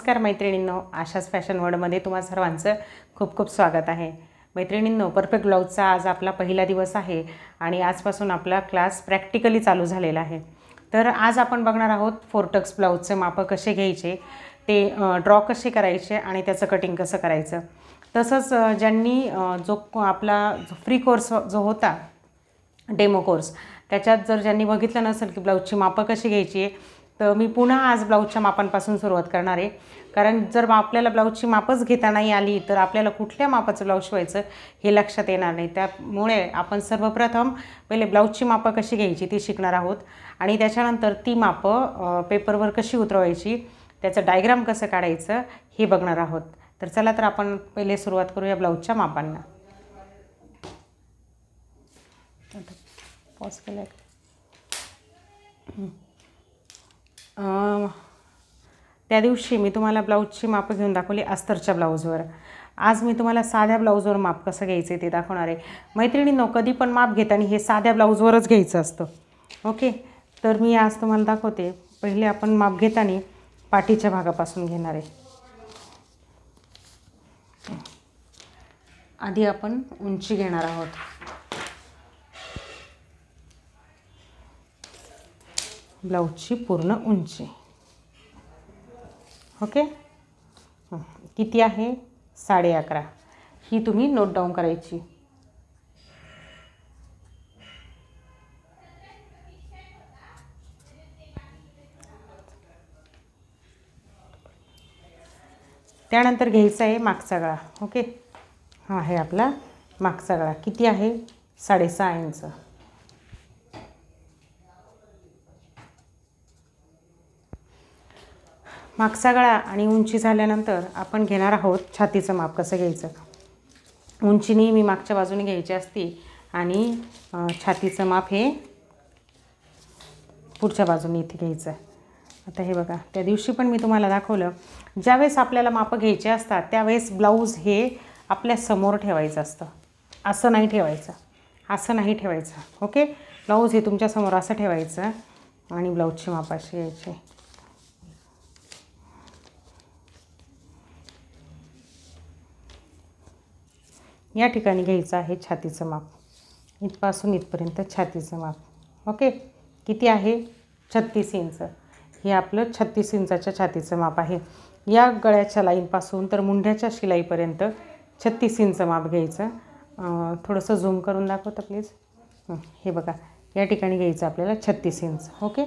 नमस्कार मैत्रिणींनो आशाच फॅशन वर्डमध्ये तुम्हा सर्वांचं खूप खूप स्वागत आहे मैत्रिणींनो परफेक्ट ब्लाऊजचा आज आपला पहिला दिवस आहे आणि आजपासून आपला क्लास प्रॅक्टिकली चालू झालेला आहे तर आज आपण बघणार आहोत फोरटक्स ब्लाऊजचे मापं कसे घ्यायचे ते ड्रॉ कसे करायचे आणि त्याचं कटिंग कसं करायचं तसंच ज्यांनी जो आपला फ्री कोर्स जो होता डेमो कोर्स त्याच्यात जर ज्यांनी बघितलं नसेल की ब्लाऊजची मापं कशी घ्यायची आहे तर मी पुन्हा आज ब्लाऊजच्या मापांपासून सुरुवात करणार आहे कारण जर आपल्याला ब्लाऊजची मापच घेता नाही आली तर आपल्याला कुठल्या मापाचं ब्लाऊज शिवायचं हे लक्षात येणार नाही त्यामुळे आपण सर्वप्रथम पहिले ब्लाऊजची मापं कशी घ्यायची ती शिकणार आहोत आणि त्याच्यानंतर ती मापं पेपरवर कशी उतरवायची त्याचं डायग्राम कसं काढायचं हे बघणार आहोत तर चला तर आपण पहिले सुरुवात करूया ब्लाऊजच्या मापांना पॉस केलं त्या दिवशी मी तुम्हाला ब्लाऊजची मापं घेऊन दाखवली अस्तरच्या ब्लाऊजवर आज मी तुम्हाला साध्या ब्लाऊजवर माप कसं घ्यायचं आहे ते दाखवणार आहे मैत्रिणींनो कधी पण माप घेताना हे साध्या ब्लाऊजवरच घ्यायचं असतं ओके तर मी आज तुम्हाला दाखवते पहिले आपण माप घेताना पाठीच्या भागापासून घेणार आहे आधी आपण उंची घेणार आहोत ब्लाऊजची पूर्ण उंची ओके किती आहे साडे अकरा ही तुम्ही नोट डाऊन करायची त्यानंतर घ्यायचा आहे मागचा गळा ओके हा आहे आपला मागचा गळा किती आहे साडेसहा इंच मागचा गळा आणि उंची झाल्यानंतर आपण घेणार आहोत छातीचं माप कसं घ्यायचं उंची नेहमी मागच्या बाजूने घ्यायची असती आणि छातीचं माप हे पुढच्या बाजूने इथे घ्यायचं आहे आता हे बघा त्या दिवशी पण मी तुम्हाला दाखवलं ज्यावेळेस आपल्याला मापं घ्यायचे असतात त्यावेळेस ब्लाऊज हे आपल्या समोर ठेवायचं असतं असं नाही ठेवायचं असं नाही ठेवायचं ओके ब्लाऊज हे तुमच्यासमोर असं ठेवायचं आणि ब्लाऊजची मापाशी घ्यायची या ठिकाणी घ्यायचं आहे छातीचं माप इथपासून इथपर्यंत छातीचं माप ओके किती आहे छत्तीस इंच हे आपलं छत्तीस इंचाच्या छातीचं माप आहे या गळ्याच्या लाईनपासून तर मुंढ्याच्या शिलाईपर्यंत छत्तीस इंच माप घ्यायचं थोडंसं झूम करून दाखवतं प्लीज हे बघा या ठिकाणी घ्यायचं आपल्याला छत्तीस इंच ओके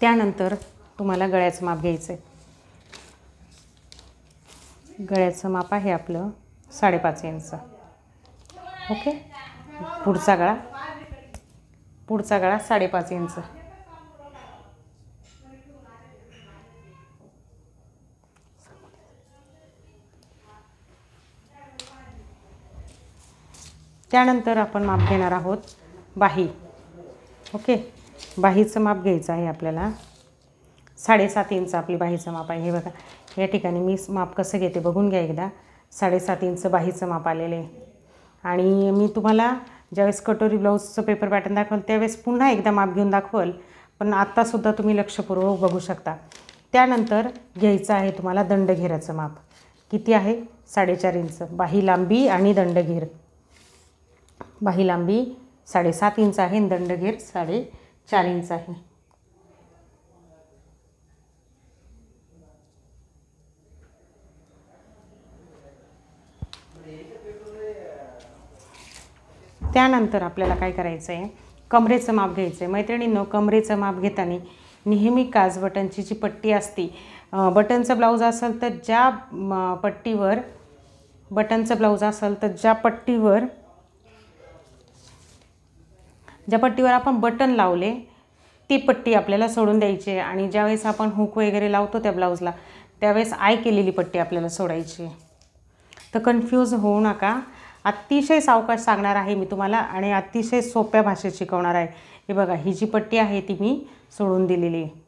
त्यानंतर तुम्हाला गळ्याचं माप घ्यायचं आहे गळ्याचं माप आहे आपलं साडेपाच इंच ओके पुढचा गळा पुढचा गळा साडेपाच इंच त्यानंतर आपण माप घेणार आहोत बाही ओके बाहीचं माप घ्यायचं आहे आपल्याला साडेसात इंच आपली बाहीचं माप आहे हे बघा या ठिकाणी मी माप कसं घेते बघून घ्या एकदा साडेसात इंच बाहीचं माप आलेलं आहे आणि मी तुम्हाला ज्यावेळेस कटोरी ब्लाऊजचं पेपर पॅटर्न दाखवाल त्यावेळेस पुन्हा एकदा माप घेऊन दाखवाल पण आत्तासुद्धा तुम्ही लक्षपूर्वक बघू शकता त्यानंतर घ्यायचं आहे तुम्हाला दंडघेराचं माप किती आहे साडेचार इंच बाही लांबी आणि दंडघेर बाही लांबी साडेसात इंच आहे दंडघेर साडेचार इंच आहे त्यानंतर आपल्याला काय करायचं आहे कमरेचं माप घ्यायचं आहे मैत्रिणींनो कमरेचं माप घेताना नेहमी काज बटनची जी पट्टी असती बटनचं ब्लाऊज असेल तर ज्या पट्टीवर बटनचं ब्लाऊज असेल तर ज्या पट्टीवर ज्या पट्टीवर आपण बटन लावले ती पट्टी आपल्याला सोडून द्यायची आहे आणि ज्यावेळेस आपण हुक वगैरे लावतो त्या ब्लाऊजला त्यावेळेस आय केलेली पट्टी आपल्याला सोडायची आहे तर कन्फ्यूज होऊ नका अतिशय सावकाश सांगणार आहे मी तुम्हाला आणि अतिशय सोप्या भाषेत शिकवणार आहे हे बघा ही जी पट्टी आहे ती मी सोडून दिलेली आहे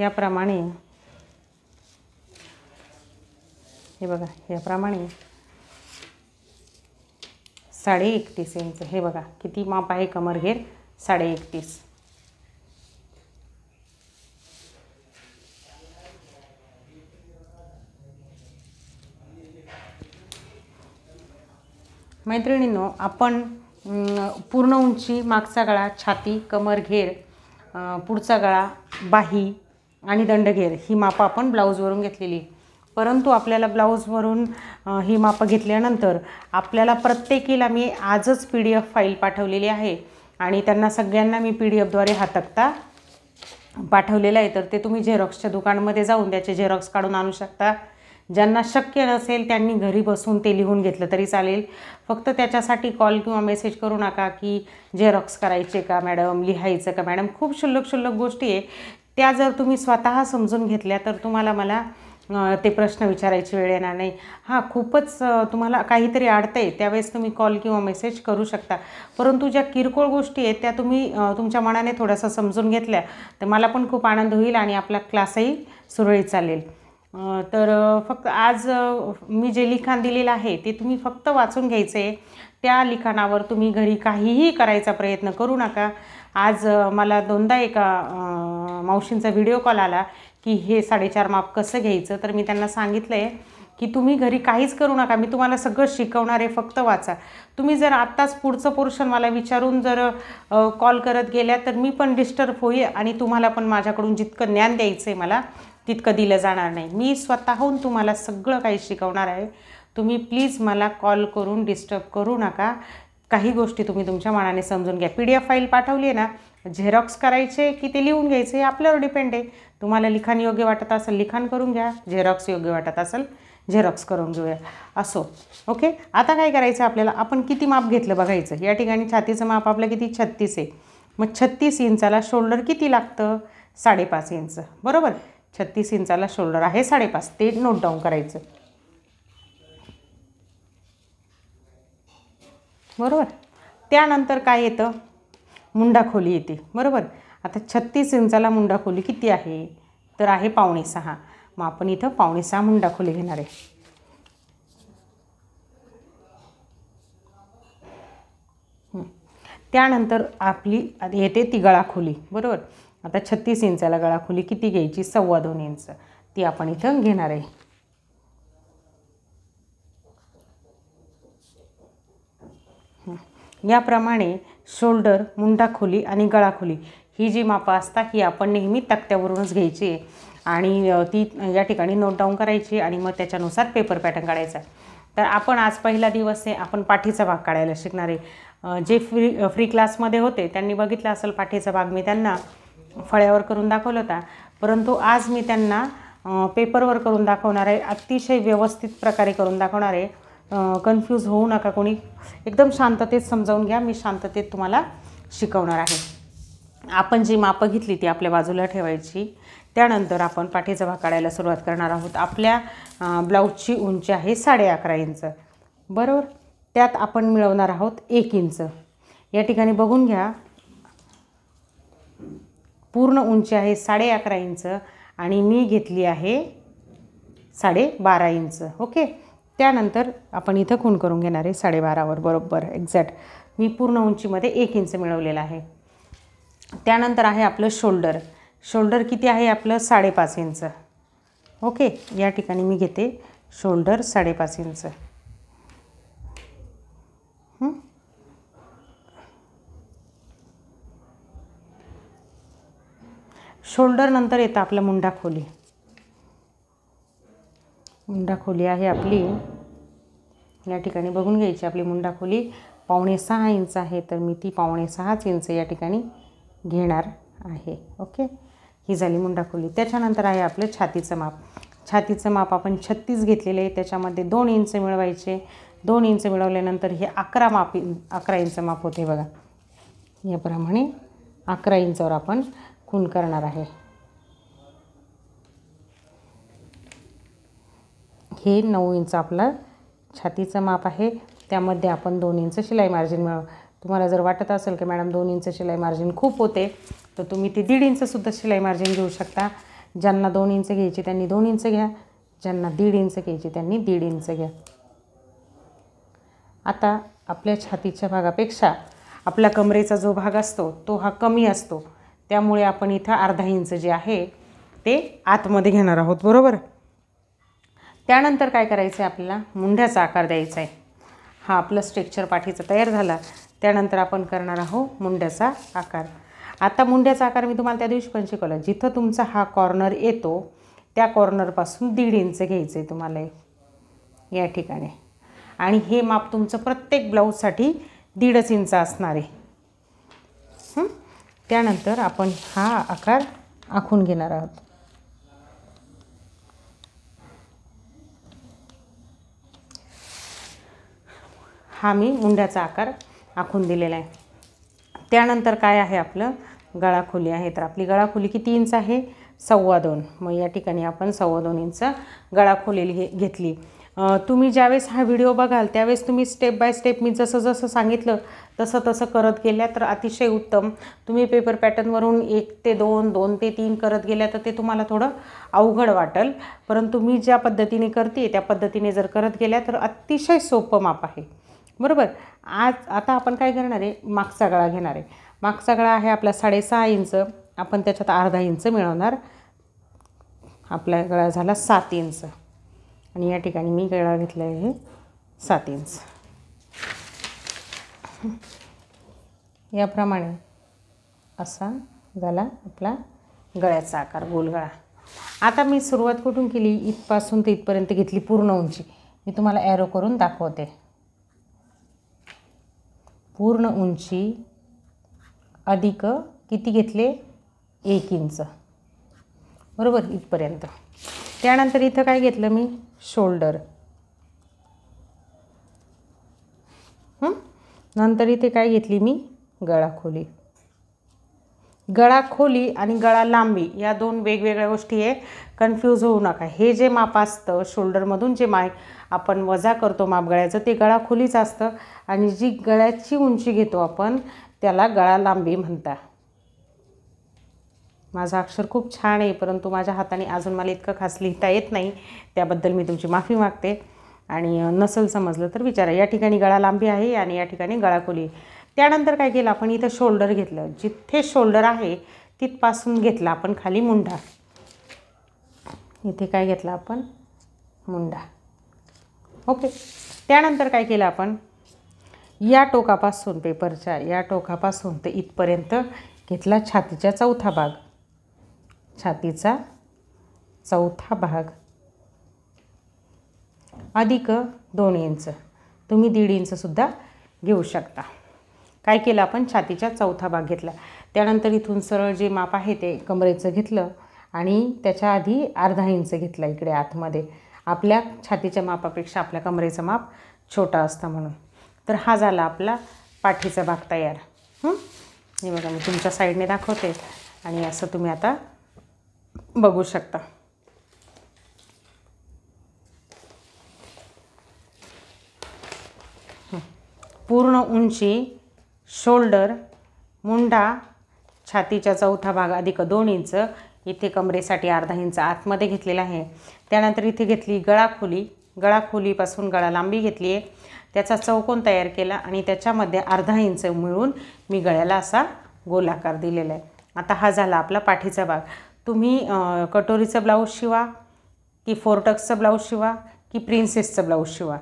याप्रमाणे हे बघा याप्रमाणे साडे एकतीस इंच हे बघा किती माप आहे घेर साडे एकतीस मैत्रिणींनो आपण पूर्ण उंची मागचा गळा छाती कमर घेर पुढचा गळा बाही आणि दंडघेर ही मापं आपण ब्लाऊजवरून घेतलेली परंतु आपल्याला ब्लाऊजवरून ही मापं घेतल्यानंतर आपल्याला प्रत्येकीला मी आजच पी डी एफ फाईल पाठवलेली आहे आणि त्यांना सगळ्यांना मी पी डी एफद्वारे हातकता पाठवलेलं आहे तर ते तुम्ही झेरॉक्सच्या दुकानामध्ये जाऊन त्याचे झेरॉक्स काढून आणू शकता ज्यांना शक्य नसेल त्यांनी घरी बसून ते लिहून घेतलं तरी चालेल फक्त त्याच्यासाठी कॉल किंवा मेसेज करू नका की जेरॉक्स करायचे का मॅडम लिहायचं का मॅडम खूप शुल्लक शुल्लक गोष्टी आहे त्या जर तुम्ही स्वतः समजून घेतल्या तर तुम्हाला मला ते प्रश्न विचारायची वेळ येणार नाही हां खूपच तुम्हाला काहीतरी आहे त्यावेळेस तुम्ही कॉल किंवा मेसेज करू शकता परंतु ज्या किरकोळ गोष्टी आहेत त्या तुम्ही तुमच्या मनाने थोडासा समजून घेतल्या तर मला पण खूप आनंद होईल आणि आपला क्लासही सुरळीत चालेल तर फक्त आज मी जे लिखाण दिलेलं आहे ते तुम्ही फक्त वाचून घ्यायचं आहे त्या लिखाणावर तुम्ही घरी काहीही करायचा प्रयत्न करू नका आज मला दोनदा एका मावशींचा व्हिडिओ कॉल आला की हे साडेचार माप कसं घ्यायचं तर मी त्यांना सांगितलं आहे की तुम्ही घरी काहीच करू नका मी तुम्हाला सगळं शिकवणार आहे फक्त वाचा तुम्ही जर आत्ताच पुढचं पोर्शन मला विचारून जर कॉल करत गेल्या तर मी पण डिस्टर्ब होईल आणि तुम्हाला पण माझ्याकडून जितकं ज्ञान द्यायचं आहे मला तितकं दिलं जाणार नाही मी स्वतःहून तुम्हाला सगळं काही शिकवणार आहे तुम्ही प्लीज मला कॉल करून डिस्टर्ब करू नका काही गोष्टी तुम्ही तुमच्या मनाने समजून घ्या पी डी एफ फाईल पाठवली आहे ना झेरॉक्स करायचे की ते लिहून घ्यायचे हे आपल्यावर डिपेंड आहे तुम्हाला लिखाण योग्य वाटत असेल लिखाण करून घ्या झेरॉक्स योग्य वाटत असेल झेरॉक्स करून घेऊया असो ओके आता काय करायचं आपल्याला आपण किती माप घेतलं बघायचं या ठिकाणी छातीचं माप आपलं किती छत्तीस आहे मग छत्तीस इंचाला शोल्डर किती लागतं साडेपाच इंच बरोबर छत्तीस इंचाला शोल्डर आहे साडेपाच ते नोट डाऊन करायचं बरोबर त्यानंतर काय येतं मुंडा खोली येते बरोबर आता छत्तीस इंचाला मुंडा खोली किती आहे तर आहे पावणे सहा मग आपण इथं पावणे सहा मुंडा खोली घेणार आहे त्यानंतर आपली येते तिगळा खोली बरोबर आता छत्तीस इंचाला गळाखोली किती घ्यायची सव्वा दोन इंच ती आपण इथं घेणार आहे याप्रमाणे शोल्डर मुंडा खोली आणि गळाखोली ही जी मापं असतात ही आपण नेहमी तक्त्यावरूनच घ्यायची आहे आणि ती या ठिकाणी नोट डाऊन करायची आणि मग त्याच्यानुसार पेपर पॅटर्न काढायचा तर आपण आज पहिला दिवस आहे आपण पाठीचा भाग काढायला शिकणार आहे जे फ्री फ्री क्लासमध्ये होते त्यांनी बघितलं असेल पाठीचा भाग मी त्यांना फळ्यावर करून दाखवलं होता परंतु आज मी त्यांना पेपरवर करून दाखवणार आहे अतिशय व्यवस्थित प्रकारे करून दाखवणार आहे कन्फ्यूज होऊ नका कोणी एकदम शांततेत समजावून घ्या मी शांततेत तुम्हाला शिकवणार आहे आपण जी मापं घेतली ती आपल्या बाजूला ठेवायची त्यानंतर आपण पाठीजभा भाग काढायला सुरुवात करणार आहोत आपल्या ब्लाऊजची उंची आहे साडे अकरा इंच बरोबर त्यात आपण मिळवणार आहोत एक इंच या ठिकाणी बघून घ्या पूर्ण उंची आहे साडे अकरा इंच आणि मी घेतली आहे साडेबारा इंच ओके त्यानंतर आपण इथं खून करून घेणार आहे साडेबारावर बरोबर एक्झॅक्ट मी पूर्ण उंचीमध्ये एक इंच मिळवलेलं आहे त्यानंतर आहे आपलं शोल्डर शोल्डर किती आहे आपलं साडेपाच इंच ओके या ठिकाणी मी घेते शोल्डर साडेपाच इंच शोल्डर नंतर येतं आपलं मुंडा खोली मुंडा खोली आहे आपली या ठिकाणी बघून घ्यायची आपली मुंडा खोली पावणे सहा इंच आहे तर मी ती पावणे सहाच इंच या ठिकाणी घेणार आहे ओके ही झाली मुंडा खोली त्याच्यानंतर आहे आपलं छातीचं माप छातीचं माप आपण छत्तीस घेतलेलं आहे त्याच्यामध्ये दोन इंच मिळवायचे दोन इंच मिळवल्यानंतर हे अकरा माप अकरा इंच माप होते बघा याप्रमाणे अकरा इंचावर आपण खून करणार आहे हे नऊ इंच आपलं छातीचं माप आहे त्यामध्ये आपण दोन इंच शिलाई मार्जिन मिळव तुम्हाला जर वाटत असेल की मॅडम दोन इंच शिलाई मार्जिन खूप होते तर तुम्ही ते दीड इंचसुद्धा शिलाई मार्जिन घेऊ शकता ज्यांना दोन इंच घ्यायची त्यांनी दोन इंच घ्या ज्यांना दीड इंच घ्यायची त्यांनी दीड इंच घ्या आता आपल्या छातीच्या भागापेक्षा आपला कमरेचा जो भाग असतो तो हा कमी असतो त्यामुळे आपण इथं अर्धा इंच जे आहे ते आतमध्ये घेणार आहोत बरोबर त्यानंतर काय करायचं आहे आपल्याला मुंढ्याचा आकार द्यायचा आहे हा आपलं स्ट्रेक्चर पाठीचा तयार झाला त्यानंतर आपण करणार आहोत मुंड्याचा आकार आता मुंड्याचा आकार मी तुम्हाला त्या दिवशी पण शिकवला जिथं तुमचा हा कॉर्नर येतो त्या कॉर्नरपासून दीड इंच घ्यायचं आहे तुम्हाला या ठिकाणी आणि हे माप तुमचं प्रत्येक ब्लाऊजसाठी दीडच इंच असणार आहे त्यानंतर आपण हा आकार आखून घेणार आहोत हा मी मुंड्याचा आकार आखून दिलेला आहे त्यानंतर काय आहे आपलं गळाखोली आहे तर आपली गळाखोली किती इंच आहे सव्वा दोन मग या ठिकाणी आपण सव्वा दोन इंच गळाखोली घे घेतली तुम्ही ज्यावेळेस हा व्हिडिओ बघाल त्यावेळेस तुम्ही स्टेप बाय स्टेप मी जसं जसं सांगितलं तसं तसं करत गेल्या तर अतिशय उत्तम तुम्ही पेपर पॅटर्नवरून एक ते दोन दोन ते तीन करत गेल्या तर ते तुम्हाला थोडं अवघड वाटेल परंतु मी ज्या पद्धतीने करते त्या पद्धतीने जर करत गेल्या तर अतिशय सोपं माप आहे बरोबर आज आता आपण काय करणार आहे मागचा गळा घेणार आहे मागचा गळा आहे आपला साडेसहा इंच आपण त्याच्यात अर्धा इंच मिळवणार आपला गळा झाला सात इंच आणि या ठिकाणी मी गळा घेतला आहे सात इंच याप्रमाणे असा झाला आपला गळ्याचा आकार गोलगळा आता मी सुरुवात कुठून केली इथपासून ते इथपर्यंत घेतली पूर्ण उंची मी तुम्हाला ॲरो करून दाखवते पूर्ण उंची अधिक किती घेतले एक इंच बरोबर इथपर्यंत त्यानंतर इथं काय घेतलं मी शोल्डर नंतर इथे काय घेतली मी गळाखोली गळा खोली आणि गळा लांबी या दोन वेगवेगळ्या गोष्टी आहे कन्फ्यूज होऊ नका हे जे माप असतं शोल्डरमधून जे माय आपण वजा करतो मापगळ्याचं ते गळाखोलीच असतं आणि जी गळ्याची उंची घेतो आपण त्याला गळा लांबी म्हणता माझं अक्षर खूप छान आहे परंतु माझ्या हाताने अजून मला इतकं खास लिहिता येत नाही त्याबद्दल मी तुमची माफी मागते आणि नसल समजलं तर विचारा या ठिकाणी गळा लांबी आहे आणि या ठिकाणी खोली त्यानंतर काय केलं आपण इथं शोल्डर घेतलं जिथे शोल्डर आहे तिथपासून घेतला आपण खाली मुंडा इथे काय घेतला आपण मुंडा ओके त्यानंतर काय केलं आपण या टोकापासून पेपरच्या या टोकापासून तर इथपर्यंत घेतला छातीचा चौथा भाग छातीचा चौथा भाग अधिक दोन इंच तुम्ही दीड इंचसुद्धा घेऊ शकता काय केलं आपण छातीचा चौथा भाग घेतला त्यानंतर इथून सरळ जे माप आहे ते कमरेचं घेतलं आणि त्याच्या आधी अर्धा इंच घेतला इकडे आतमध्ये आपल्या छातीच्या मापापेक्षा आपल्या कमरेचं माप छोटा असतं म्हणून तर हा झाला आपला पाठीचा भाग तयार हे बघा मी तुमच्या साईडने दाखवते आणि असं तुम्ही आता बघू शकता पूर्ण उंची शोल्डर मुंडा छातीच्या चौथा भाग अधिक दोन इंच इथे कमरेसाठी अर्धा इंच आतमध्ये घेतलेला आहे त्यानंतर इथे घेतली गळाखोली गळाखोलीपासून गळा लांबी घेतली आहे त्याचा चौकोन तयार केला आणि त्याच्यामध्ये अर्धा इंच मिळून मी गळ्याला असा गोलाकार दिलेला आहे आता हा झाला आपला पाठीचा भाग तुम्ही कटोरीचं ब्लाऊज शिवा की फोरटक्सचं ब्लाऊज शिवा की प्रिन्सेसचं ब्लाऊज शिवा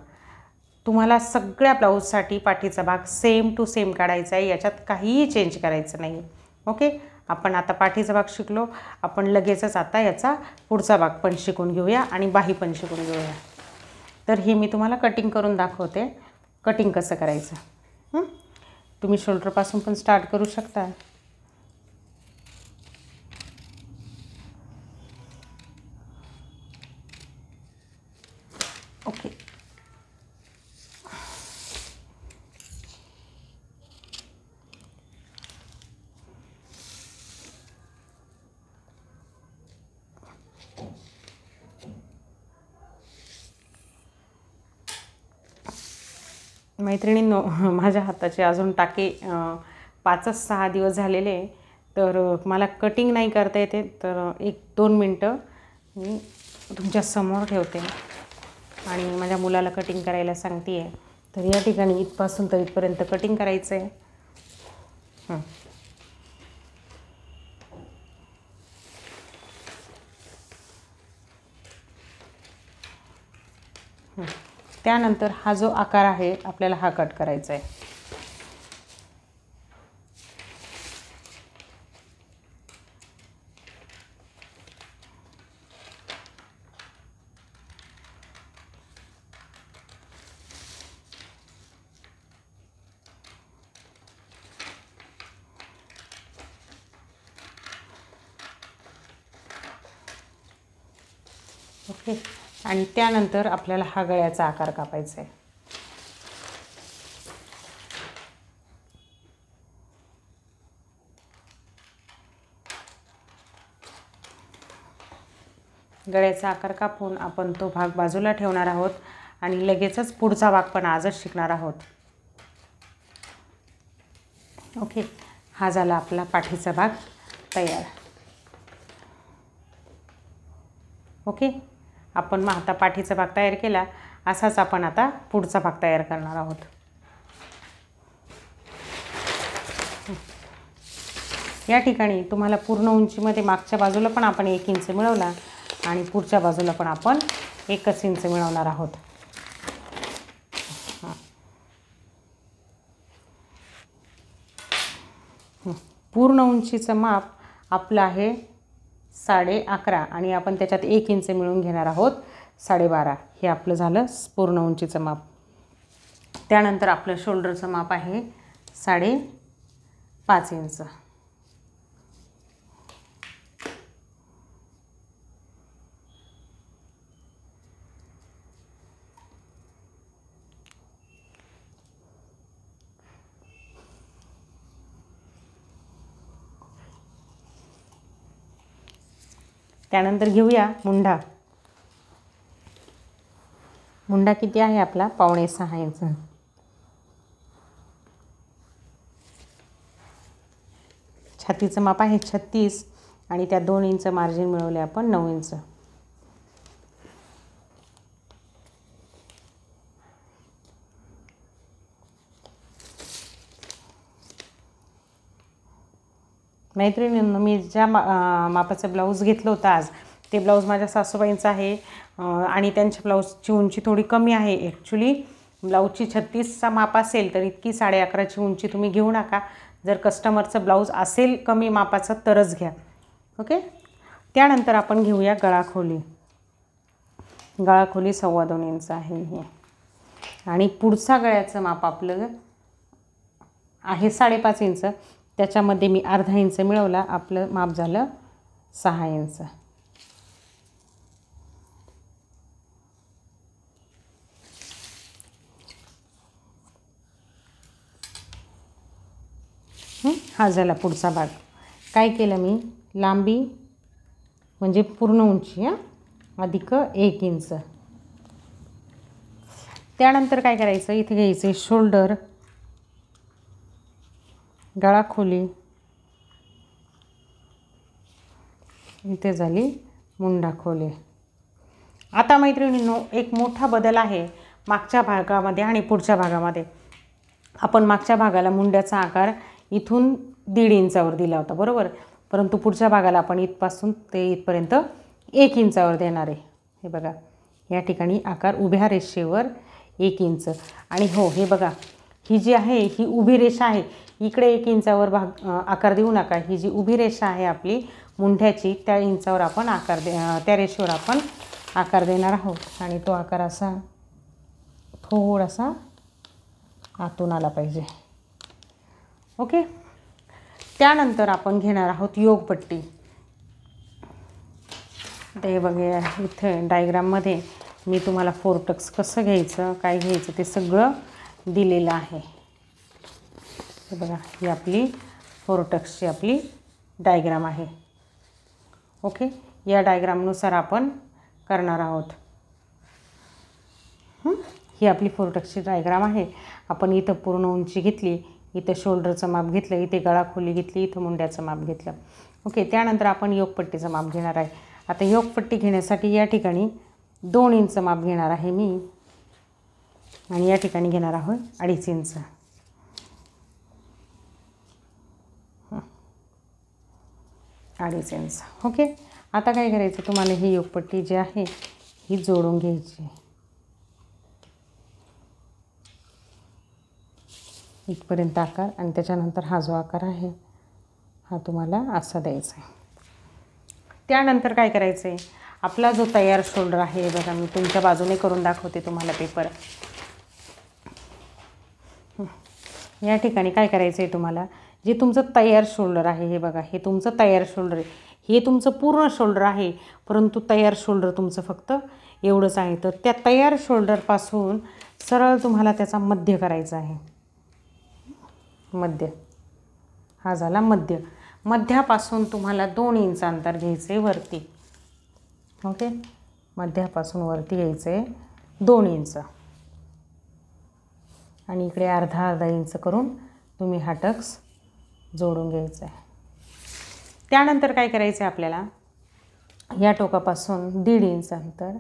तुम्हाला सगळ्या ब्लाऊजसाठी पाठीचा भाग सेम टू सेम काढायचा आहे याच्यात काहीही चेंज करायचं नाही ओके आपण आता पाठीचा भाग शिकलो आपण लगेचच आता याचा पुढचा भाग पण शिकून घेऊया आणि बाही पण शिकून घेऊया तर हे मी तुम्हाला कटिंग करून दाखवते कटिंग कसं करायचं तुम्ही शोल्डरपासून पण स्टार्ट करू शकता मैत्रिणींनो माझ्या हाताचे अजून टाके पाचच सहा दिवस झालेले तर मला कटिंग नाही करता येते तर एक दोन मिनटं मी तुमच्यासमोर ठेवते आणि माझ्या मुलाला कटिंग करायला सांगते आहे तर या ठिकाणी इथपासून तर इथपर्यंत कटिंग करायचं आहे त्यानंतर हा जो आकार आहे आपल्याला हा कट करायचा आहे ओके आणि त्यानंतर आपल्याला हा गळ्याचा आकार कापायचा आहे गळ्याचा आकार कापून आपण तो भाग बाजूला ठेवणार आहोत आणि लगेचच पुढचा भाग पण आजच शिकणार आहोत ओके हा झाला आपला पाठीचा भाग तयार ओके आपण मग आता पाठीचा भाग तयार केला असाच आपण आता पुढचा भाग तयार करणार आहोत या ठिकाणी तुम्हाला पूर्ण उंचीमध्ये मागच्या बाजूला पण आपण एक इंच मिळवला आणि पुढच्या बाजूला पण आपण एकच इंच मिळवणार आहोत पूर्ण उंचीचं माप आपलं आहे साडे अकरा आणि आपण त्याच्यात एक इंच मिळून घेणार आहोत साडेबारा हे आपलं झालं पूर्ण उंचीचं माप त्यानंतर आपलं शोल्डरचं माप आहे साडे पाच इंच त्यानंतर घेऊया मुंडा मुंडा किती आहे आपला पावणे सहा इंच छातीचं माप आहे छत्तीस आणि त्या दोन इंच मार्जिन मिळवले आपण नऊ इंच मैत्रिणींनो मी ज्या मा मापाचं ब्लाऊज घेतलं होतं आज ते ब्लाऊज माझ्या सासूबाईंचा आहे आणि त्यांच्या ब्लाऊजची उंची थोडी कमी आहे ॲक्च्युली ब्लाऊजची छत्तीसचा माप असेल तर इतकी साडे अकराची उंची तुम्ही घेऊ नका जर कस्टमरचं ब्लाऊज असेल कमी मापाचं तरच घ्या ओके त्यानंतर आपण घेऊया गळाखोली गळाखोली सव्वा दोन इंच आहे हे आणि पुढचा गळ्याचं माप आपलं आहे साडेपाच इंच त्याच्यामध्ये मी अर्धा इंच मिळवला आपलं माप झालं सहा इंच हा झाला पुढचा भाग काय केलं मी लांबी म्हणजे पूर्ण उंची हां अधिक एक इंच त्यानंतर काय करायचं इथे घ्यायचं शोल्डर खोली इथे झाली मुंडाखोली आता मैत्रिणींनो एक मोठा बदल आहे मागच्या भागामध्ये आणि पुढच्या भागामध्ये आपण मागच्या भागाला मुंड्याचा आकार इथून दीड इंचावर दिला होता बरोबर परंतु पुढच्या भागाला आपण इथपासून ते इथपर्यंत एक इंचावर देणार आहे हे बघा या ठिकाणी आकार उभ्या रेषेवर एक इंच आणि हो हे बघा ही जी आहे ही उभी रेषा आहे इकडे एक इंचावर भाग आकार देऊ नका ही जी उभी रेषा आहे आपली मुंढ्याची त्या इंचावर आपण आकार दे त्या रेषेवर आपण आकार देणार आहोत आणि तो आकार असा थोडासा आतून आला पाहिजे ओके त्यानंतर आपण घेणार आहोत योगपट्टी ते बघूया इथे डायग्राममध्ये मी तुम्हाला फोर टक्स कसं घ्यायचं काय घ्यायचं ते सगळं दिलेलं आहे हे बघा ही आपली फोरोटक्सची आपली डायग्राम आहे ओके या डायग्रामनुसार आपण करणार आहोत ही आपली फोरोटक्सची डायग्राम आहे आपण इथं पूर्ण उंची घेतली इथं शोल्डरचं माप घेतलं इथे गळाखोली घेतली इथं मुंड्याचं माप घेतलं ओके त्यानंतर आपण योगपट्टीचं माप घेणार आहे आता योगपट्टी घेण्यासाठी या ठिकाणी दोन इंच माप घेणार आहे मी आणि या ठिकाणी घेणार आहोत अडीच इंच अडीच इंच ओके आता काय करायचं तुम्हाला ही योगपट्टी जी आहे ही जोडून घ्यायची इथपर्यंत आकार आणि त्याच्यानंतर हा जो आकार आहे हा तुम्हाला असा द्यायचा आहे त्यानंतर काय करायचं आहे आपला जो तयार शोल्डर आहे बघा मी तुमच्या बाजूने करून दाखवते तुम्हाला पेपर या ठिकाणी काय करायचं आहे तुम्हाला जे तुमचं तयार शोल्डर आहे हे बघा हे तुमचं तयार शोल्डर आहे हे तुमचं पूर्ण शोल्डर आहे परंतु तयार शोल्डर तुमचं फक्त एवढंच आहे तर त्या तयार शोल्डरपासून सरळ तुम्हाला त्याचा मध्य करायचा आहे मध्य हा झाला मध्य मध्यापासून तुम्हाला दोन इंच अंतर घ्यायचं आहे वरती ओके मध्यापासून वरती घ्यायचं आहे दोन इंच आणि इकडे अर्धा अर्धा इंच करून तुम्ही हा टक्स जोडून घ्यायचं आहे त्यानंतर काय करायचं आहे आपल्याला या टोकापासून दीड इंच अंतर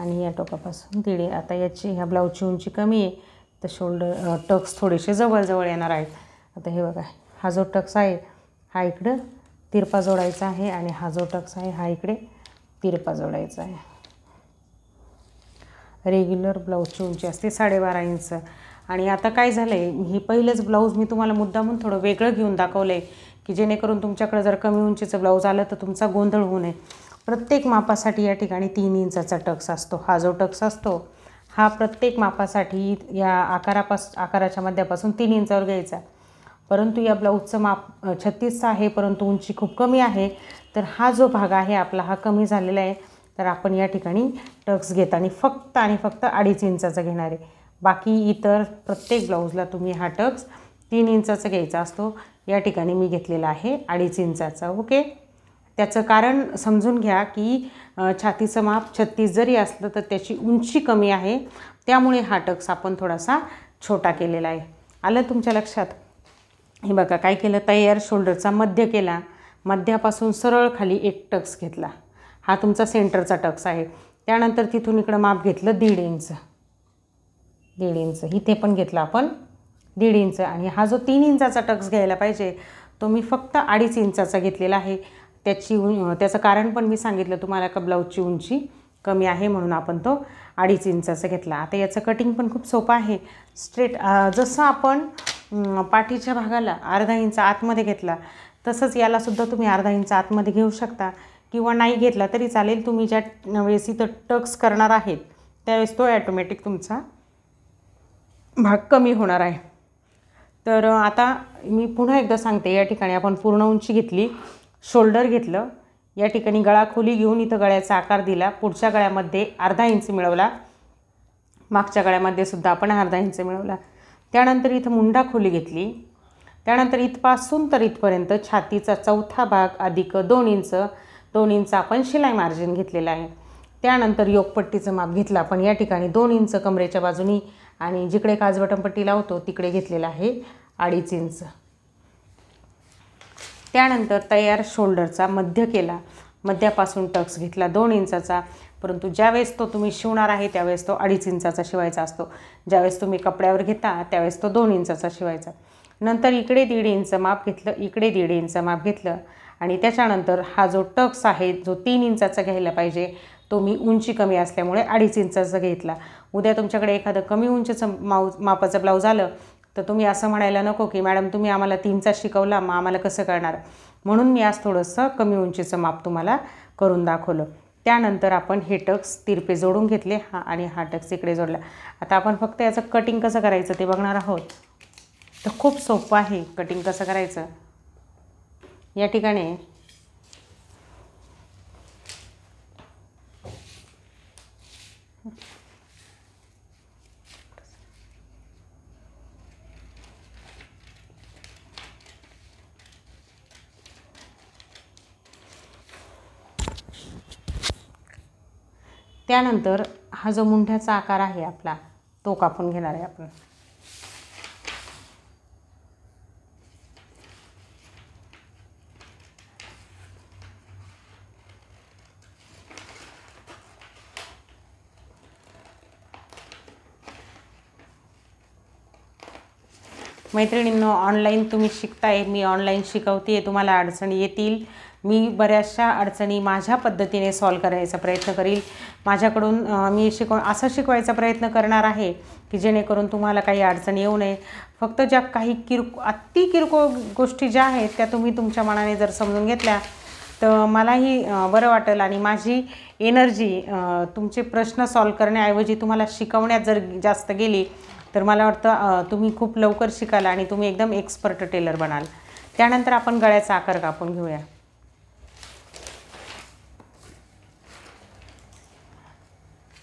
आणि या टोकापासून दीड आता याची ह्या ब्लाऊजची उंची कमी आहे तर शोल्डर टक्स थोडेसे जवळजवळ येणार आहेत आता हे बघा हा जो टक्स आहे हा इकडं तिरपा जोडायचा आहे आणि हा जो टक्स आहे हा इकडे तिरपा जोडायचा आहे रेग्युलर ब्लाऊजची उंची असते साडेबारा इंच आणि आता काय झालं आहे ही पहिलंच ब्लाऊज मी तुम्हाला मुद्दामून थोडं वेगळं घेऊन दाखवलं आहे की जेणेकरून तुमच्याकडे जर कमी उंचीचं ब्लाऊज आलं तर तुमचा गोंधळ होऊ नये प्रत्येक मापासाठी या ठिकाणी तीन इंचाचा टक्स असतो हा जो टक्स असतो हा प्रत्येक मापासाठी या आकारापास आकाराच्या मध्यापासून तीन इंचावर घ्यायचा परंतु या ब्लाऊजचं माप छत्तीसचं आहे परंतु उंची खूप कमी आहे तर हा जो भाग आहे आपला हा कमी झालेला आहे तर आपण या ठिकाणी टक्स घेत आणि फक्त आणि फक्त अडीच इंचाचा घेणार आहे बाकी इतर प्रत्येक ब्लाऊजला तुम्ही हा टक्स तीन इंचाचा घ्यायचा असतो या ठिकाणी मी घेतलेला आहे अडीच इंचाचा ओके त्याचं कारण समजून घ्या की छातीचं माप छत्तीस जरी असलं तर त्याची उंची कमी आहे त्यामुळे हा टक्स आपण थोडासा छोटा केलेला आहे आलं तुमच्या लक्षात हे बघा काय केलं तयार शोल्डरचा मध्य केला मध्यापासून सरळ खाली एक टक्स घेतला हा तुमचा सेंटरचा टक्स आहे त्यानंतर तिथून इकडं माप घेतलं दीड इंच दीड इंच इथे पण घेतला आपण दीड इंच आणि हा जो तीन इंचाचा टक्स घ्यायला पाहिजे तो मी फक्त अडीच इंचाचा घेतलेला आहे त्याची त्याचं कारण पण मी सांगितलं तुम्हाला का ब्लाऊजची उंची कमी आहे म्हणून आपण तो अडीच इंचाचा घेतला आता याचं कटिंग पण खूप सोपं आहे स्ट्रेट जसं आपण पाठीच्या भागाला अर्धा इंच आतमध्ये घेतला तसंच यालासुद्धा तुम्ही अर्धा इंच आतमध्ये घेऊ शकता किंवा नाही घेतला तरी चालेल तुम्ही ज्या वेळेस इथं टक्स करणार आहेत त्यावेळेस तो ॲटोमॅटिक तुमचा भाग कमी होणार आहे तर आता मी पुन्हा एकदा सांगते या ठिकाणी आपण पूर्ण उंची घेतली शोल्डर घेतलं या ठिकाणी गळा खोली घेऊन इथं गळ्याचा आकार दिला पुढच्या गळ्यामध्ये अर्धा इंच मिळवला मागच्या गळ्यामध्ये सुद्धा आपण अर्धा इंच मिळवला त्यानंतर इथं मुंडा खोली घेतली त्यानंतर इथपासून तर इथपर्यंत छातीचा चौथा भाग अधिक दोन इंच दोन इंच आपण शिलाई मार्जिन घेतलेला आहे त्यानंतर योगपट्टीचं माप घेतलं आपण या ठिकाणी दोन इंच कमरेच्या बाजूनी आणि जिकडे काजबटमपट्टी लावतो तिकडे घेतलेला आहे अडीच इंच त्यानंतर तयार शोल्डरचा मध्य केला मध्यापासून टक्स घेतला दोन इंचाचा परंतु ज्यावेळेस तो तुम्ही शिवणार आहे त्यावेळेस तो अडीच इंचाचा शिवायचा असतो ज्यावेळेस तुम्ही कपड्यावर घेता त्यावेळेस तो दोन इंचाचा शिवायचा नंतर इकडे दीड इंच माप घेतलं इकडे दीड इंच माप घेतलं आणि त्याच्यानंतर हा जो टक्स आहे जो तीन इंचाचा घ्यायला पाहिजे तो मी उंची कमी असल्यामुळे अडीच इंचाचा घेतला उद्या तुमच्याकडे एखादं कमी उंचीचं माऊ मापाचं ब्लाऊज आलं तर तुम्ही असं म्हणायला नको की मॅडम तुम्ही आम्हाला तीनचा शिकवला मग आम्हाला कसं करणार म्हणून मी आज थोडंसं कमी उंचीचं माप तुम्हाला करून दाखवलं त्यानंतर आपण हे टक्स तिरपे जोडून घेतले हा आणि हा टक्स इकडे जोडला आता आपण फक्त याचं कटिंग कसं करायचं ते बघणार आहोत तर खूप सोपं आहे कटिंग कसं करायचं या ठिकाणी त्यानंतर हा जो मुंढ्याचा आकार आहे आपला तो कापून घेणार आहे आपण मैत्रिणींनो ऑनलाईन तुम्ही शिकताय मी ऑनलाईन शिकवते तुम्हाला अडचणी येतील मी बऱ्याचशा अडचणी माझ्या पद्धतीने सॉल्व करायचा प्रयत्न करील माझ्याकडून मी शिकव असं शिकवायचा प्रयत्न करणार आहे की जेणेकरून तुम्हाला काही अडचण येऊ नये फक्त ज्या काही किरको अति किरकोळ गोष्टी ज्या आहेत त्या तुम्ही तुमच्या मनाने जर समजून घेतल्या तर मलाही बरं वाटेल आणि माझी एनर्जी तुमचे प्रश्न सॉल्व करण्याऐवजी तुम्हाला शिकवण्यात जर जास्त गेली तर मला वाटतं तुम्ही खूप लवकर शिकाल आणि तुम्ही एकदम एक्सपर्ट टेलर बनाल त्यानंतर आपण गळ्याचा आकार कापून घेऊया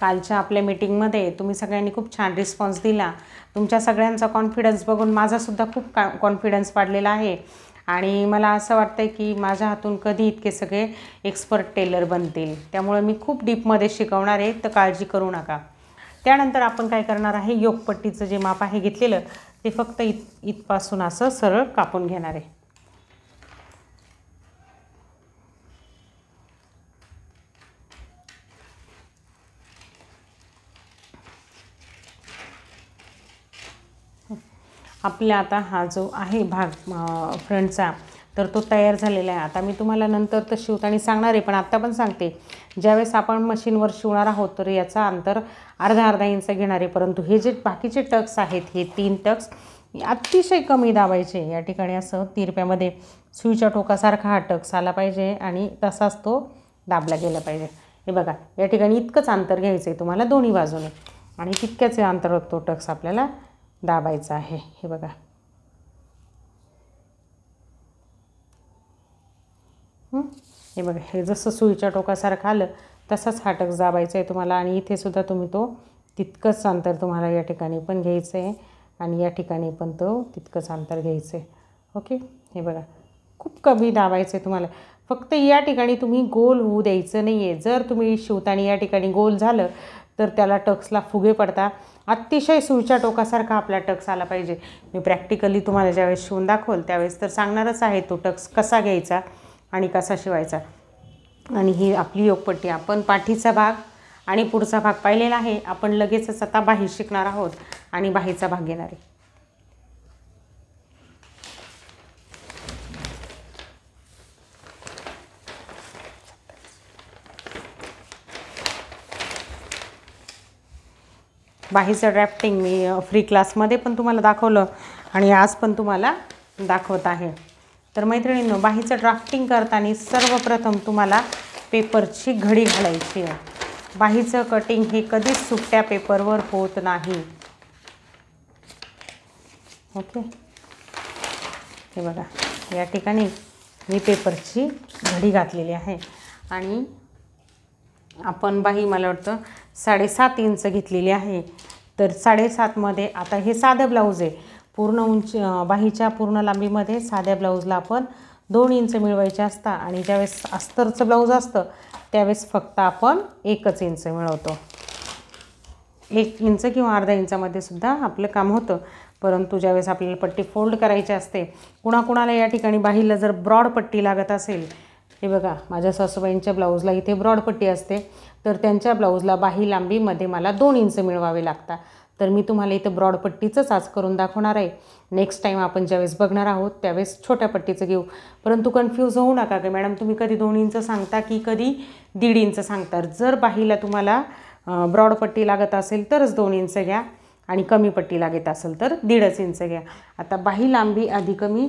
कालच्या आपल्या मीटिंगमध्ये तुम्ही सगळ्यांनी खूप छान रिस्पॉन्स दिला तुमच्या सगळ्यांचा कॉन्फिडन्स बघून माझासुद्धा खूप का कॉन्फिडन्स वाढलेला आहे आणि मला असं वाटतं की माझ्या हातून कधी इतके सगळे एक्सपर्ट टेलर बनतील त्यामुळं मी खूप डीपमध्ये शिकवणार आहे तर काळजी करू नका त्यानंतर आपण काय करणार आहे योगपट्टीचं जे माप आहे घेतलेलं ते फक्त इत इथपासून असं सरळ कापून घेणार आहे आपला आता हा जो आहे भाग फ्रंटचा तर तो तयार झालेला आहे आता मी तुम्हाला नंतर तर आणि सांगणार आहे पण आत्ता पण सांगते ज्यावेळेस आपण मशीनवर शिवणार आहोत तर याचा अंतर अर्धा अर्धा इंच घेणार आहे परंतु हे जे बाकीचे टक्स आहेत हे तीन टक्स अतिशय कमी दाबायचे या ठिकाणी असं तिरप्यामध्ये सुईच्या टोकासारखा हा टक्स आला पाहिजे आणि तसाच तो दाबला गेला पाहिजे हे बघा या ठिकाणी इतकंच अंतर घ्यायचं आहे तुम्हाला दोन्ही बाजूने आणि तितक्याच अंतर तो टक्स आपल्याला दाबायचं आहे हे बघा हे बघा हे जसं सुईच्या टोकासारखं आलं तसाच हाटक दाबायचं आहे तुम्हाला आणि इथे सुद्धा तुम्ही तो तितकंच अंतर तुम्हाला या ठिकाणी पण घ्यायचं आहे आणि या ठिकाणी पण तो तितकंच अंतर घ्यायचं आहे ओके हे बघा खूप कमी दाबायचं आहे तुम्हाला फक्त या ठिकाणी तुम्ही गोल होऊ द्यायचं नाही आहे जर तुम्ही शिवताना या ठिकाणी गोल झालं तर त्याला टक्सला फुगे पडता अतिशय सुईच्या टोकासारखा आपला टक्स आला पाहिजे मी प्रॅक्टिकली तुम्हाला ज्यावेळेस शिवून दाखवल त्यावेळेस तर सांगणारच आहे तो टक्स कसा घ्यायचा आणि कसा शिवायचा आणि ही आपली योगपट्टी आपण पाठीचा भाग आणि पुढचा भाग पाहिलेला आहे आपण लगेचच आता बाही शिकणार आहोत आणि बाहीचा भाग घेणार आहे बाहीचं ड्रॅफ्टिंग मी फ्री क्लासमध्ये पण तुम्हाला दाखवलं आणि आज पण तुम्हाला दाखवत आहे तर मैत्रिणींनो बाहीचं ड्राफ्टिंग करताना सर्वप्रथम तुम्हाला पेपरची घडी घालायची आहे बाहीचं कटिंग हे कधीच सुट्ट्या पेपरवर होत नाही ओके हे बघा या ठिकाणी मी पेपरची घडी घातलेली आहे आणि आपण बाही मला वाटतं साडेसात इंच घेतलेली आहे तर साडेसातमध्ये आता हे साधं ब्लाऊज आहे पूर्ण उंची बाहीच्या पूर्ण लांबीमध्ये साध्या ब्लाऊजला आपण दोन इंच मिळवायचे असतात आणि ज्यावेळेस अस्तरचं ब्लाऊज असतं त्यावेळेस फक्त आपण एकच इंच मिळवतो एक इंच किंवा अर्धा इंचामध्ये सुद्धा आपलं काम होतं परंतु ज्यावेळेस आपल्याला पट्टी फोल्ड करायची असते कुणाकुणाला या ठिकाणी बाहीला जर ब्रॉड पट्टी लागत असेल हे बघा माझ्या सासूबाईंच्या ब्लाऊजला इथे ब्रॉडपट्टी असते तर त्यांच्या ब्लाऊजला बाही लांबीमध्ये मला दोन इंच मिळवावे लागतात तर मी तुम्हाला इथं ब्रॉडपट्टीचंच आज करून दाखवणार आहे नेक्स्ट टाईम आपण ज्यावेळेस बघणार आहोत त्यावेळेस छोट्या पट्टीचं घेऊ परंतु कन्फ्यूज होऊ नका की मॅडम तुम्ही कधी दोन इंच सांगता की कधी दीड इंच सांगता जर बाहीला तुम्हाला ब्रॉडपट्टी लागत असेल तरच दोन इंच घ्या आणि कमी पट्टी लागत असेल तर दीडच इंच घ्या आता बाही लांबी आधी कमी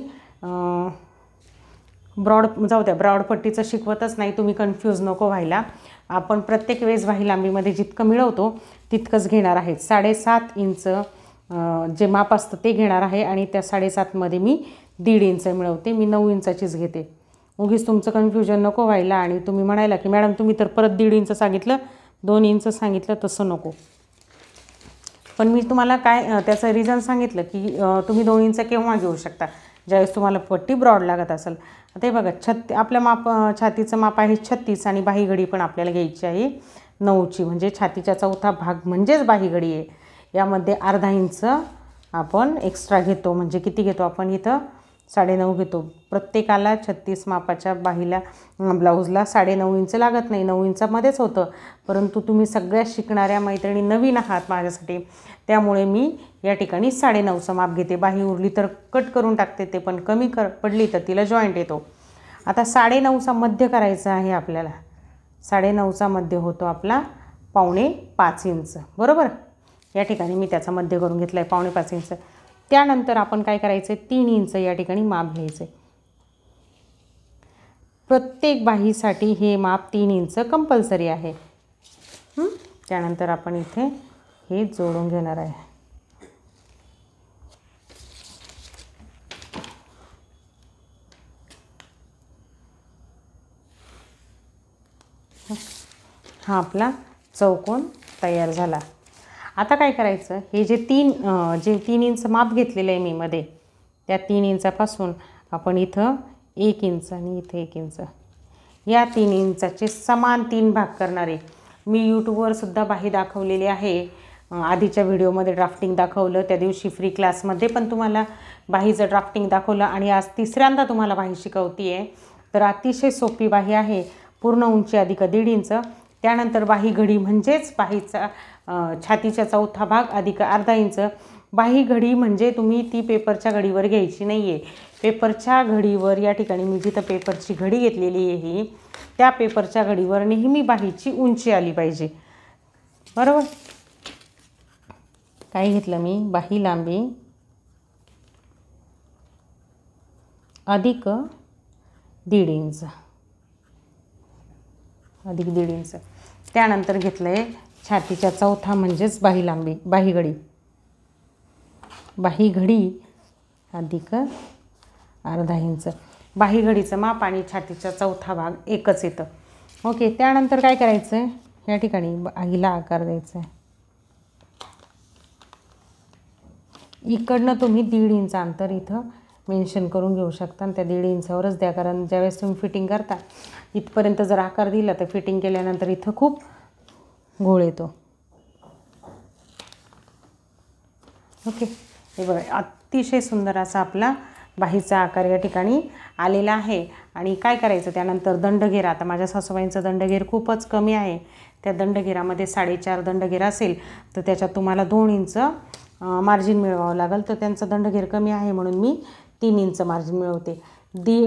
ब्रॉड जाऊ द्या ब्रॉडपट्टीचं शिकवतच नाही तुम्ही कन्फ्यूज नको व्हायला आपण प्रत्येक वेळेस वाही लांबीमध्ये जितकं मिळवतो तितकंच घेणार आहे साडेसात इंच जे माप असतं ते घेणार आहे आणि त्या साडेसातमध्ये मी दीड इंच मिळवते मी नऊ इंचाचीच घेते उगीच तुमचं कन्फ्युजन नको व्हायला आणि तुम्ही म्हणायला की मॅडम तुम्ही तर परत दीड इंच सांगितलं दोन इंच सांगितलं तसं नको पण मी तुम्हाला काय त्याचं रिझन सांगितलं की तुम्ही दोन इंच केव्हा घेऊ शकता ज्यावेळेस तुम्हाला पट्टी ब्रॉड लागत असेल आता हे बघा छत्ती आपल्या माप छातीचं माप आहे छत्तीस आणि बाहीगडी पण आपल्याला घ्यायची आहे नऊची म्हणजे छातीचा चौथा भाग म्हणजेच बाहीगडी आहे यामध्ये अर्धा इंच आपण एक्स्ट्रा घेतो म्हणजे किती घेतो आपण इथं साडेनऊ घेतो प्रत्येकाला छत्तीस मापाच्या बाहीला ब्लाऊजला साडेनऊ इंच लागत नाही नऊ इंचामध्येच होतं परंतु तुम्ही सगळ्या शिकणाऱ्या मैत्रिणी नवीन आहात माझ्यासाठी त्यामुळे मी या ठिकाणी साडेनऊचं माप घेते बाही उरली तर कट करून टाकते ते पण कमी कर पडली तर तिला जॉईंट येतो आता साडेनऊचा मध्य करायचा आहे आपल्याला साडेनऊचा मध्य होतो आपला पावणे पाच इंच बरोबर या ठिकाणी मी त्याचा मध्य करून घेतला आहे पावणे पाच इंच त्यानंतर आपण काय करायचं तीन इंच या ठिकाणी माप घ्यायचे प्रत्येक बाहीसाठी हे माप तीन इंच कंपल्सरी आहे त्यानंतर आपण इथे हे जोडून घेणार आहे हा आपला चौकोन तयार झाला आता काय करायचं हे जे तीन जे तीन इंच माप घेतलेलं आहे मी मध्ये त्या तीन इंचापासून आपण इथं एक इंच आणि इथं एक इंच या तीन इंचाचे समान तीन भाग करणारे मी यूट्यूबवर सुद्धा बाही दाखवलेली आहे आधीच्या व्हिडिओमध्ये ड्राफ्टिंग दाखवलं त्या दिवशी फ्री क्लासमध्ये पण तुम्हाला बाहीचं ड्राफ्टिंग दाखवलं आणि आज तिसऱ्यांदा तुम्हाला बाही शिकवती आहे तर अतिशय सोपी बाही आहे पूर्ण उंची अधिक दीड इंच त्यानंतर बाही घडी म्हणजेच बाहीचा छातीचा चौथा भाग अधिक अर्धा इंच बाही घडी म्हणजे तुम्ही ती पेपरच्या घडीवर घ्यायची नाही आहे पेपरच्या घडीवर या ठिकाणी मी जिथं पेपरची घडी घेतलेली आहे ही त्या पेपरच्या घडीवर नेहमी बाहीची उंची आली पाहिजे बरोबर काय घेतलं मी बाही लांबी अधिक दीड इंच अधिक दीड इंच त्यानंतर घेतलं आहे छातीच्या चौथा म्हणजेच बाही लांबी बाही बाहीघडी अधिक अर्धा इंच बाहीघडीचं माप आणि छातीचा चौथा भाग एकच येतं ओके त्यानंतर काय करायचं आहे या ठिकाणी बाहीला आकार द्यायचा आहे इकडनं तुम्ही दीड इंच अंतर इथं मेन्शन करून घेऊ शकता आणि त्या दीड इंचावरच द्या कारण ज्यावेळेस तुम्ही फिटिंग करता इथपर्यंत जर आकार दिला तर फिटिंग केल्यानंतर इथं खूप घोळ येतो ओके हे बघा अतिशय सुंदर असा आपला बाहीचा आकार या ठिकाणी आलेला आहे आणि काय करायचं त्यानंतर दंडघेरा आता माझ्या सासूबाईंचा दंडघेर खूपच कमी आहे त्या दंडघेरामध्ये साडेचार दंडघेर असेल तर त्याच्यात तुम्हाला दोन इंच मार्जिन मिळवावं लागेल तर त्यांचा दंडघेर कमी आहे म्हणून मी तीन इंच मार्जिन मिळवते दी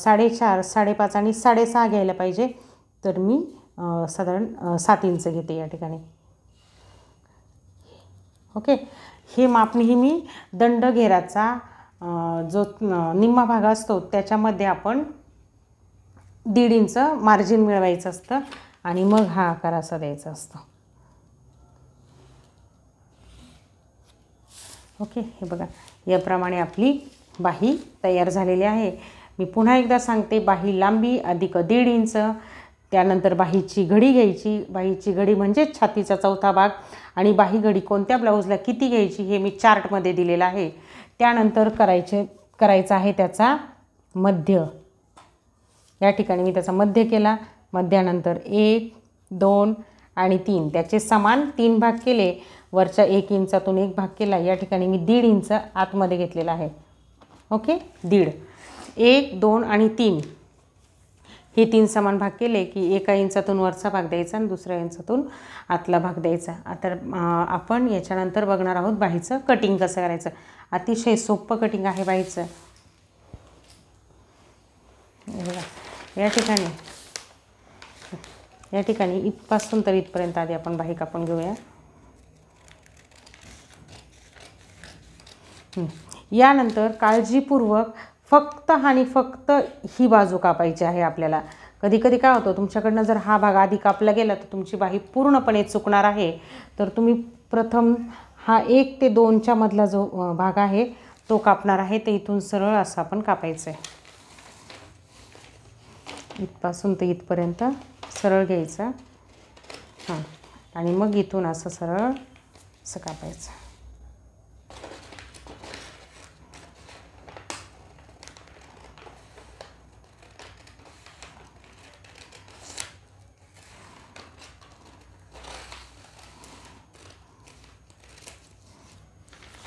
साडेचार साडेपाच आणि साडेसहा घ्यायला पाहिजे तर मी साधारण सात इंच घेते या ठिकाणी ओके हे मापणी ही मी दंड घेराचा जो निम्मा भाग असतो त्याच्यामध्ये आपण दीड इंच मार्जिन मिळवायचं असतं आणि मग हा आकार असा द्यायचा असतो ओके हे बघा याप्रमाणे आपली बाही तयार झालेली आहे मी पुन्हा एकदा सांगते बाही लांबी अधिक दीड इंच त्यानंतर बाहीची घडी घ्यायची बाहीची घडी म्हणजेच छातीचा चौथा भाग आणि बाही घडी कोणत्या ब्लाऊजला किती घ्यायची हे मी चार्टमध्ये दिलेलं आहे त्यानंतर करायचे करायचा आहे त्याचा मध्य या ठिकाणी मी त्याचा मध्य केला मध्यानंतर एक दोन आणि तीन त्याचे समान तीन भाग केले वरच्या एक इंचातून एक भाग केला या ठिकाणी मी दीड इंच आतमध्ये घेतलेला आहे ओके दीड एक दोन आणि तीन हे तीन समान भाग केले की एका इंचातून वरचा भाग द्यायचा आणि दुसऱ्या इंचातून आतला भाग द्यायचा आता आपण याच्यानंतर बघणार आहोत बाईचं कटिंग कसं करायचं अतिशय सोपं कटिंग आहे बाईचं या ठिकाणी या ठिकाणी इथपासून तर इथपर्यंत आधी आपण बाईक आपण घेऊया यानंतर काळजीपूर्वक फक्त आणि फक्त ही बाजू कापायची आहे आपल्याला कधी कधी काय होतं तुमच्याकडनं जर हा भाग आधी कापला गेला तर तुमची बाही पूर्णपणे चुकणार आहे तर तुम्ही प्रथम हा एक ते दोनच्या मधला जो भाग आहे तो कापणार आहे तर इथून सरळ असं आपण कापायचं आहे इथपासून ते इथपर्यंत सरळ घ्यायचा हां आणि मग इथून असं सरळ असं कापायचं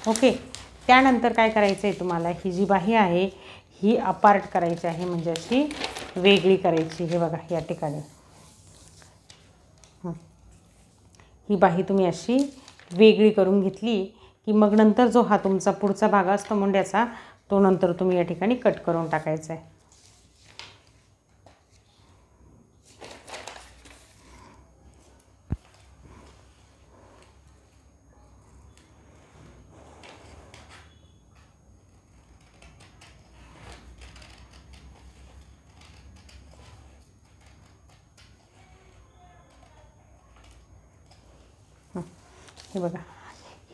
ओके त्यानंतर काय करायचं आहे तुम्हाला ही जी बाही आहे ही अपार्ट करायची आहे म्हणजे अशी वेगळी करायची हे बघा या ठिकाणी ही बाही तुम्ही अशी वेगळी करून घेतली की मग नंतर जो हा तुमचा पुढचा भाग असतो मुंड्याचा तो नंतर तुम्ही या ठिकाणी कट करून टाकायचा आहे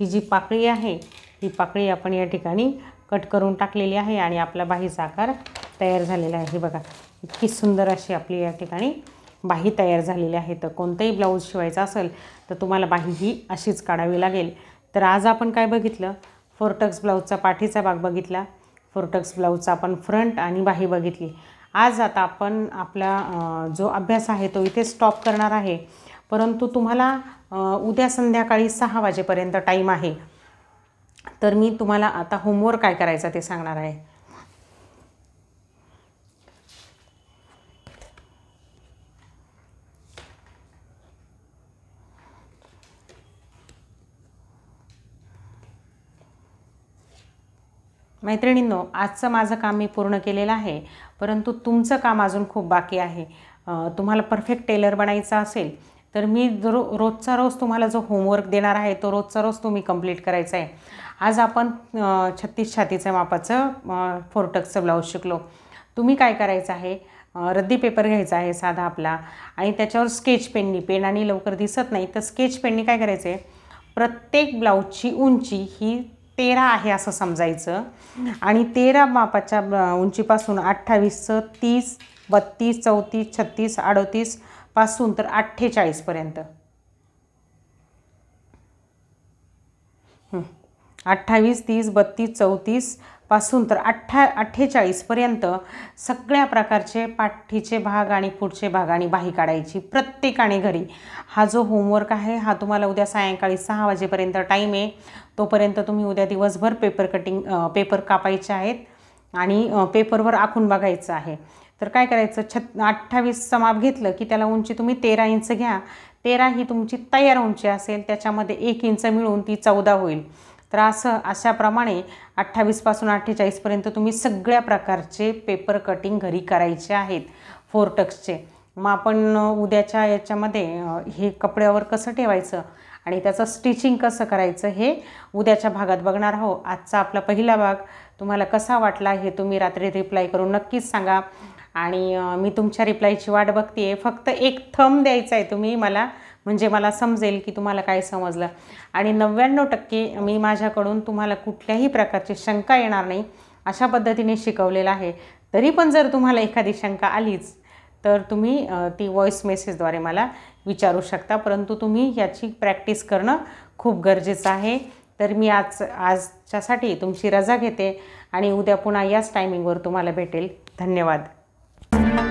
ही जी पाकळी आहे ही पाकळी आपण या ठिकाणी कट करून टाकलेली आहे आणि आपला बाहीचा आकार तयार झालेला आहे बघा इतकी सुंदर अशी आपली या ठिकाणी बाही तयार झालेली आहे तर कोणताही ब्लाऊज शिवायचा असेल तर तुम्हाला बाही ही अशीच काढावी लागेल तर आज आपण काय बघितलं फोरटक्स ब्लाऊजचा पाठीचा भाग बघितला फोरटक्स ब्लाऊजचा आपण फ्रंट आणि बाही बघितली आज आता आपण आपला जो अभ्यास आहे तो इथे स्टॉप करणार आहे परंतु तुम्हाला उद्या संध्याकाळी सहा वाजेपर्यंत टाईम आहे तर मी तुम्हाला आता होमवर्क काय करायचा ते सांगणार आहे मैत्रिणींनो आजचं माझं काम मी पूर्ण केलेलं आहे परंतु तुमचं काम अजून खूप बाकी आहे तुम्हाला परफेक्ट टेलर बनायचं असेल तर मी रो रोजचा रोज तुम्हाला जो होमवर्क देणार आहे तो रोजचा रोज तुम्ही कंप्लीट करायचा आहे आज आपण छत्तीस छातीच्या मापाचं फोरटक्सचं ब्लाऊज शिकलो तुम्ही काय करायचं आहे रद्दी पेपर घ्यायचा आहे साधा आपला आणि त्याच्यावर स्केच पेननी आणि लवकर दिसत नाही तर स्केच पेननी काय करायचं आहे प्रत्येक ब्लाऊजची उंची ही तेरा आहे असं समजायचं आणि तेरा मापाच्या उंचीपासून अठ्ठावीसचं तीस बत्तीस चौतीस छत्तीस अडोतीस पासून तर अठ्ठेचाळीसपर्यंत अठ्ठावीस तीस बत्तीस चौतीस पासून तर अठ्ठा अठ्ठेचाळीसपर्यंत सगळ्या प्रकारचे पाठीचे भाग आणि पुढचे भाग आणि बाही काढायची प्रत्येकाने घरी हा जो होमवर्क आहे हा तुम्हाला उद्या सायंकाळी सहा वाजेपर्यंत टाईम आहे तोपर्यंत तुम्ही उद्या दिवसभर पेपर कटिंग पेपर कापायचे आहेत आणि पेपरवर आखून बघायचं आहे तर काय करायचं छत अठ्ठावीसचा माप घेतलं की त्याला उंची तुम्ही तेरा इंच घ्या तेरा ही तुमची तयार उंची असेल त्याच्यामध्ये एक इंच मिळून ती चौदा होईल तर असं अशाप्रमाणे अठ्ठावीसपासून अठ्ठेचाळीसपर्यंत तुम्ही सगळ्या प्रकारचे पेपर कटिंग घरी करायचे आहेत फोरटक्सचे मग आपण उद्याच्या याच्यामध्ये हे कपड्यावर कसं ठेवायचं आणि त्याचं स्टिचिंग कसं करायचं हे उद्याच्या भागात बघणार आहो आजचा आपला पहिला भाग तुम्हाला कसा वाटला हे तुम्ही रात्री रिप्लाय करून नक्कीच सांगा आणि मी तुमच्या रिप्लायची वाट बघते आहे फक्त एक थम द्यायचा आहे तुम्ही मला म्हणजे मला समजेल की तुम्हाला काय समजलं आणि नव्याण्णव टक्के मी माझ्याकडून तुम्हाला कुठल्याही प्रकारची शंका येणार नाही अशा पद्धतीने शिकवलेलं आहे तरी पण जर तुम्हाला एखादी शंका आलीच तर तुम्ही ती व्हॉइस मेसेजद्वारे मला विचारू शकता परंतु तुम्ही याची प्रॅक्टिस करणं खूप गरजेचं आहे तर मी आज आजच्यासाठी तुमची रजा घेते आणि उद्या पुन्हा याच टायमिंगवर तुम्हाला भेटेल धन्यवाद you.